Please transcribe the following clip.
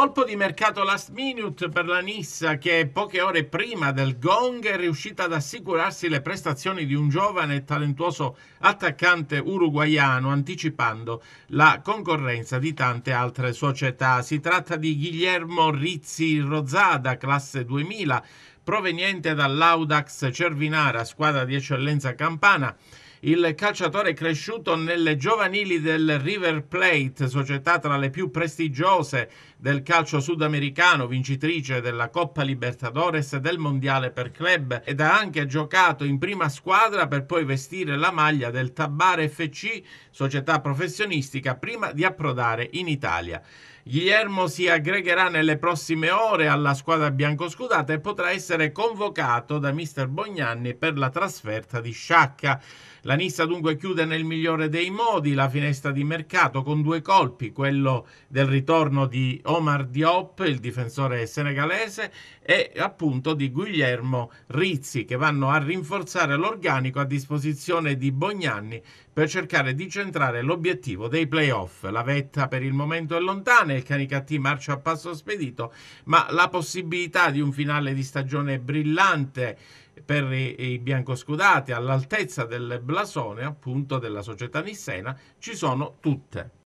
colpo di mercato last minute per la Nissa che poche ore prima del gong è riuscita ad assicurarsi le prestazioni di un giovane e talentuoso attaccante uruguaiano anticipando la concorrenza di tante altre società. Si tratta di Guillermo Rizzi Rozada, classe 2000, proveniente dall'Audax Cervinara, squadra di eccellenza campana il calciatore cresciuto nelle giovanili del River Plate, società tra le più prestigiose del calcio sudamericano, vincitrice della Coppa Libertadores e del Mondiale per club ed ha anche giocato in prima squadra per poi vestire la maglia del Tabar FC, società professionistica, prima di approdare in Italia. Guillermo si aggregherà nelle prossime ore alla squadra biancoscudata e potrà essere convocato da mister Bognanni per la trasferta di Sciacca. La Nissa dunque chiude nel migliore dei modi la finestra di mercato con due colpi, quello del ritorno di Omar Diop, il difensore senegalese, e appunto di Guglielmo Rizzi, che vanno a rinforzare l'organico a disposizione di Bognanni per cercare di centrare l'obiettivo dei playoff. La vetta per il momento è lontana, il Canicattì marcia a passo spedito, ma la possibilità di un finale di stagione brillante per i, i biancoscudati all'altezza del blasone appunto della società nissena ci sono tutte.